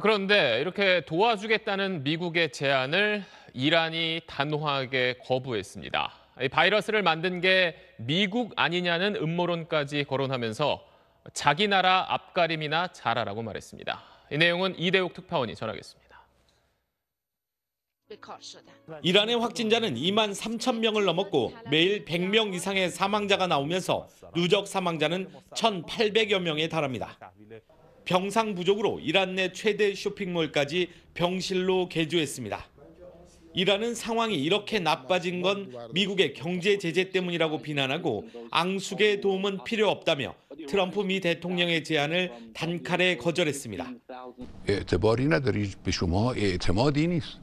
그런데 이렇게 도와주겠다는 미국의 제안을 이란이 단호하게 거부했습니다. 바이러스를 만든 게 미국 아니냐는 음모론까지 거론하면서 자기 나라 앞가림이나 자라라고 말했습니다. 이 내용은 이대욱 특파원이 전하겠습니다. 이란의 확진자는 2만 3천 명을 넘었고 매일 100명 이상의 사망자가 나오면서 누적 사망자는 1,800여 명에 달합니다. 병상 부족으로 이란 내 최대 쇼핑몰까지 병실로 개조했습니다. 이란은 상황이 이렇게 나빠진 건 미국의 경제 제재 때문이라고 비난하고 앙숙의 도움은 필요 없다며 트럼프 미 대통령의 제안을 단칼에 거절했습니다. اعتباری نداری به شما اعتمادی نیست.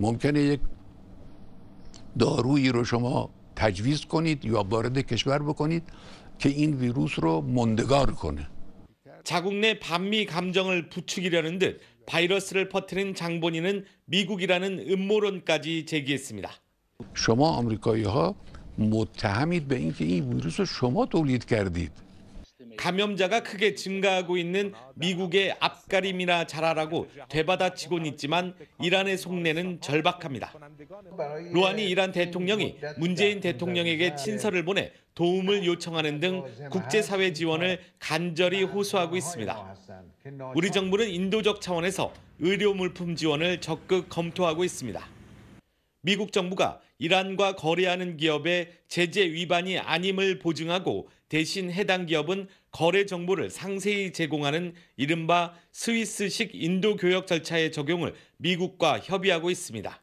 ممکنه یک دارویی رو شما تجویز کنید یا وارد کشور بکنید که این ویروس رو مندگار کنه. 자국 내 반미 감정을 부추기려는 듯 바이러스를 퍼뜨린 장본인은 미국이라는 음모론까지 제기했습니다. شما آمریکایی‌ها متهمید به اینکه این ویروس رو شما تولید کردید. 감염자가 크게 증가하고 있는 미국의 앞가림이나 자라라고 되받아치곤 있지만 이란의 속내는 절박합니다. 로하니 이란 대통령이 문재인 대통령에게 친서를 보내 도움을 요청하는 등 국제사회 지원을 간절히 호소하고 있습니다. 우리 정부는 인도적 차원에서 의료 물품 지원을 적극 검토하고 있습니다. 미국 정부가 이란과 거래하는 기업의 제재 위반이 아님을 보증하고 대신 해당 기업은 거래 정보를 상세히 제공하는 이른바 스위스식 인도 교역 절차의 적용을 미국과 협의하고 있습니다.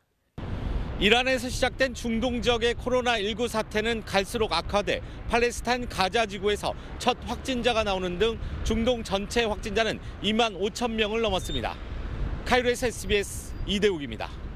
이란에서 시작된 중동 지역의 코로나19 사태는 갈수록 악화돼 팔레스타인 가자 지구에서 첫 확진자가 나오는 등 중동 전체 확진자는 2만 5천 명을 넘었습니다. 카이로에서 SBS 이대욱입니다.